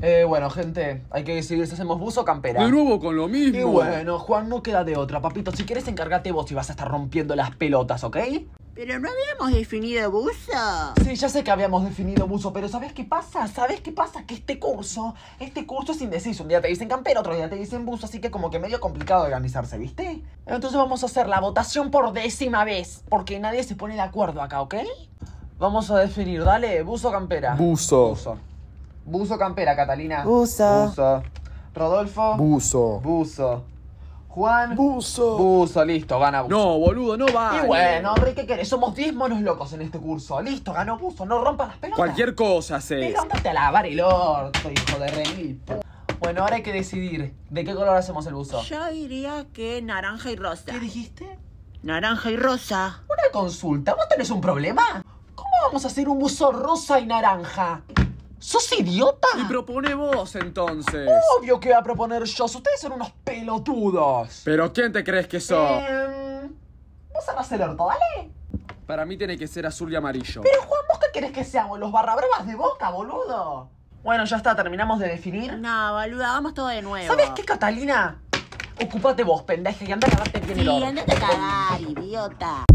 Eh, bueno, gente, hay que decidir si hacemos buzo o campera. De nuevo con lo mismo. Y bueno, Juan, no queda de otra, papito. Si quieres, encárgate vos y vas a estar rompiendo las pelotas, ¿ok? Pero no habíamos definido buzo. Sí, ya sé que habíamos definido buzo, pero ¿sabes qué pasa? ¿Sabes qué pasa? Que este curso, este curso es indeciso. Un día te dicen campera, otro día te dicen buzo, así que como que medio complicado organizarse, ¿viste? Entonces vamos a hacer la votación por décima vez, porque nadie se pone de acuerdo acá, ¿ok? Vamos a definir, dale, buzo o campera. buzo. Buzo Campera, Catalina. Buzo. Buzo. Rodolfo. Buzo. Buzo. Juan. Buzo. Buzo, listo, gana Buzo. No, boludo, no va. Y bueno, hombre, ¿qué querés? Somos 10 monos locos en este curso. Listo, ganó Buzo, no rompas las pelotas. Cualquier cosa, haces. Pero andate a lavar el orto, hijo de Rey. Bueno, ahora hay que decidir de qué color hacemos el buzo. Yo diría que naranja y rosa. ¿Qué dijiste? Naranja y rosa. Una consulta, ¿vos tenés un problema? ¿Cómo vamos a hacer un buzo rosa y naranja? ¡Sos idiota! Y propone vos entonces. Obvio que voy a proponer yo. Ustedes son unos pelotudos. ¿Pero quién te crees que sos? Em, vos a el orto, ¿vale? Para mí tiene que ser azul y amarillo. Pero Juan, ¿vos qué querés que seamos? Los barrabravas de boca, boludo. Bueno, ya está, terminamos de definir. No, boluda, vamos todo de nuevo. ¿Sabes qué, Catalina? Ocupate vos, pendeja, y anda a cagarte el Sí, a cagar, idiota.